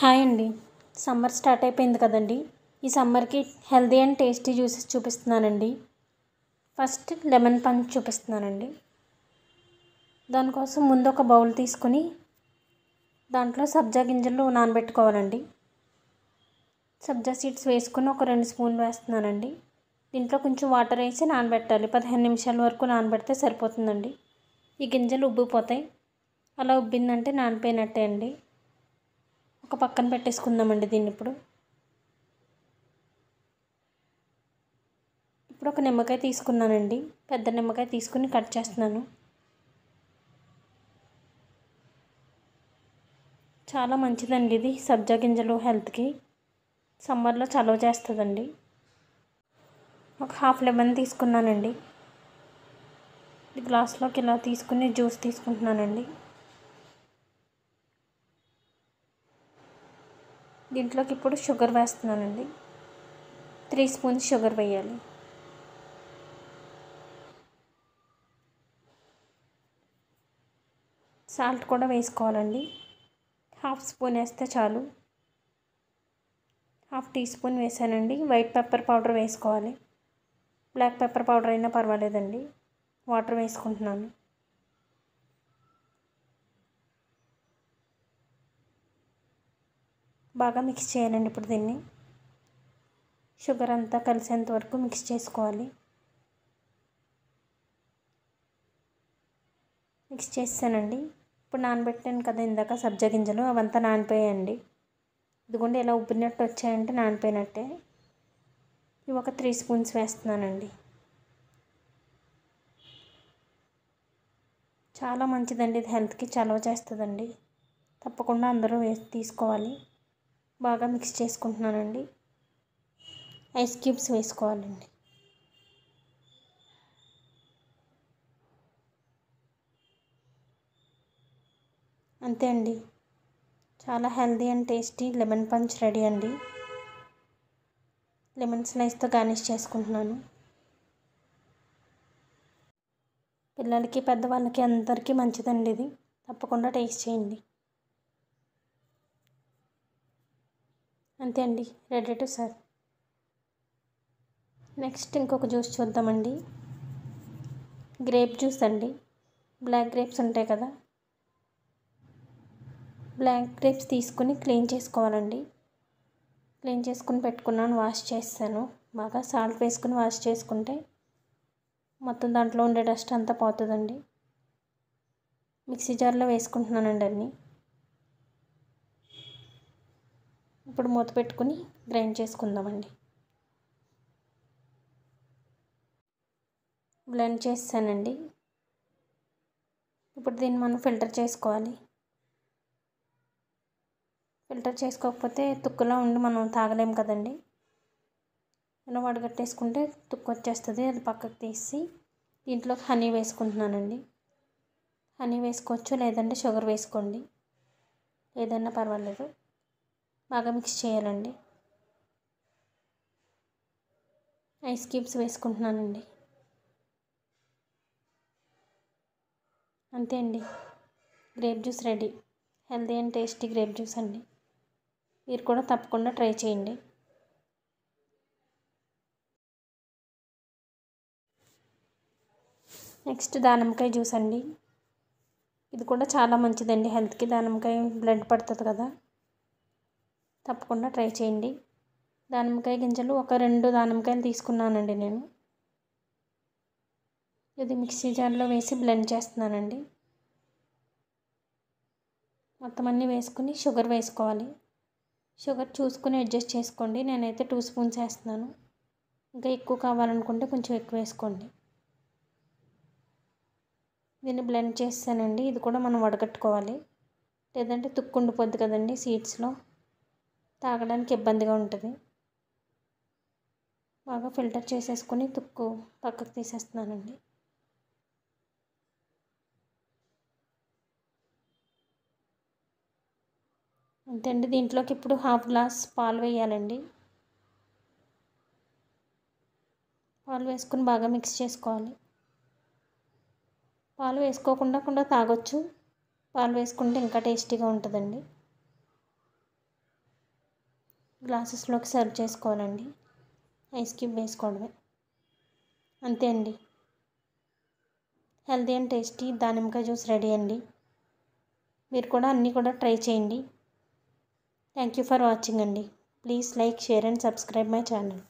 hi అండి summer start అయిపోయింది కదండి ఈ సమ్మర్కి హెల్దీ అండ్ టేస్టీ జ్యూసెస్ చూపిస్తున్నానండి ఫస్ట్ లెమన్ పంచ్ చూపిస్తున్నానండి దానికోసం ముందు ఒక బౌల్ తీసుకుని దాంట్లో సబ్జా గింజలు నానబెట్టుకోవాలండి సబ్జా సీడ్స్ వేసుకుని ఒక రెండు స్పూన్లు వేస్తున్నానండి దీంట్లో కొంచెం వాటర్ వేసి నానబెట్టాలి పదిహేను నిమిషాల వరకు నానబెడితే సరిపోతుందండి ఈ గింజలు ఉబ్బిపోతాయి అలా ఉబ్బిందంటే నానిపోయినట్టే అండి ఒక పక్కన పెట్టేసుకుందామండి దీన్ని ఇప్పుడు ఇప్పుడు ఒక నిమ్మకాయ తీసుకున్నానండి పెద్ద నిమ్మకాయ తీసుకుని కట్ చేస్తున్నాను చాలా మంచిదండి ఇది సబ్జా గింజలు హెల్త్కి సమ్మర్లో చలవ చేస్తుందండి ఒక హాఫ్ లెమన్ తీసుకున్నానండి గ్లాస్లోకి ఇలా తీసుకుని జ్యూస్ తీసుకుంటున్నానండి దీంట్లోకి ఇప్పుడు షుగర్ వేస్తున్నానండి త్రీ స్పూన్స్ షుగర్ వేయాలి సాల్ట్ కూడా వేసుకోవాలండి హాఫ్ స్పూన్ వేస్తే చాలు హాఫ్ టీ స్పూన్ వేసానండి వైట్ పెప్పర్ పౌడర్ వేసుకోవాలి బ్లాక్ పెప్పర్ పౌడర్ అయినా పర్వాలేదండి వాటర్ వేసుకుంటున్నాను బాగా మిక్స్ చేయాలండి ఇప్పుడు దీన్ని షుగర్ అంతా కలిసేంత వరకు మిక్స్ చేసుకోవాలి మిక్స్ చేసానండి ఇప్పుడు నానబెట్టాను కదా ఇందాక సబ్జా గింజలు అవంతా నానిపోయాయండి ఇదిగోండి ఇలా ఉబ్బినట్టు వచ్చాయంటే నానిపోయినట్టే ఇవి ఒక త్రీ స్పూన్స్ వేస్తున్నానండి చాలా మంచిదండి ఇది హెల్త్కి చలవ చేస్తుందండి తప్పకుండా అందరూ వేసి తీసుకోవాలి బాగా మిక్స్ చేసుకుంటున్నానండి ఐస్ క్యూబ్స్ వేసుకోవాలండి అంతే అండి చాలా healthy and tasty lemon punch ready అండి లెమన్ స్లైస్తో గార్నిష్ చేసుకుంటున్నాను పిల్లలకి పెద్దవాళ్ళకి అందరికీ మంచిదండి ఇది తప్పకుండా టేస్ట్ చేయండి అంతే అండి రెడీ టు సార్ నెక్స్ట్ ఇంకొక జ్యూస్ చూద్దామండి గ్రేప్ జ్యూస్ అండి బ్లాక్ గ్రేప్స్ ఉంటాయి కదా బ్లాక్ గ్రేప్స్ తీసుకుని క్లీన్ చేసుకోవాలండి క్లీన్ చేసుకుని పెట్టుకున్నాను వాష్ చేస్తాను బాగా సాల్ట్ వేసుకుని వాష్ చేసుకుంటే మొత్తం దాంట్లో ఉండే డస్ట్ అంతా పోతుందండి మిక్సీ జార్లో వేసుకుంటున్నానండి అన్నీ ఇప్పుడు మూత పెట్టుకుని గ్రైండ్ చేసుకుందామండి బ్లెండ్ చేసానండి ఇప్పుడు దీన్ని మనం ఫిల్టర్ చేసుకోవాలి ఫిల్టర్ చేసుకోకపోతే తుక్కులో ఉండి మనం తాగలేము కదండి ఇలా వడగట్టేసుకుంటే తుక్కు వచ్చేస్తుంది అది పక్కకు తీసి దీంట్లో హనీ వేసుకుంటున్నానండి హనీ వేసుకోవచ్చు లేదంటే షుగర్ వేసుకోండి ఏదైనా పర్వాలేదు బాగా మిక్స్ చేయాలండి ఐస్ క్యూబ్స్ వేసుకుంటున్నానండి అంతే అండి grape juice ready healthy and tasty grape juice అండి మీరు కూడా తప్పకుండా ట్రై చేయండి నెక్స్ట్ దానిమ్మకాయ జ్యూస్ అండి ఇది కూడా చాలా మంచిదండి హెల్త్కి దానిమ్మకాయ బ్లడ్ పడుతుంది కదా తప్పకుండా ట్రై చేయండి దానిమ్మకాయ గింజలు ఒక రెండు దానిమ్మకాయలు తీసుకున్నానండి నేను ఇది మిక్సీ జార్లో వేసి బ్లెండ్ చేస్తున్నానండి మొత్తం అన్నీ వేసుకుని షుగర్ వేసుకోవాలి షుగర్ చూసుకుని అడ్జస్ట్ చేసుకోండి నేనైతే టూ స్పూన్స్ వేస్తున్నాను ఇంకా ఎక్కువ కావాలనుకుంటే కొంచెం ఎక్కువ వేసుకోండి దీన్ని బ్లెండ్ చేస్తానండి ఇది కూడా మనం వడగట్టుకోవాలి లేదంటే తుక్కుండిపోద్ది కదండి సీడ్స్లో తాగడానికి ఇబ్బందిగా ఉంటుంది బాగా ఫిల్టర్ చేసేసుకుని తుక్కు పక్కకు తీసేస్తున్నానండి అంతేండి దీంట్లోకి ఇప్పుడు హాఫ్ గ్లాస్ పాలు వేయాలండి పాలు వేసుకుని బాగా మిక్స్ చేసుకోవాలి పాలు వేసుకోకుండా కూడా తాగొచ్చు పాలు వేసుకుంటే ఇంకా టేస్టీగా ఉంటుందండి గ్లాసెస్లోకి సర్వ్ చేసుకోవాలండి ఐస్ క్యూబ్ వేసుకోవడమే అంతే అండి హెల్తీ అండ్ టేస్టీ దానిమ్మకాయ జ్యూస్ రెడీ అండి మీరు కూడా అన్నీ కూడా ట్రై చేయండి థ్యాంక్ యూ ఫర్ వాచింగ్ అండి please like share and subscribe my channel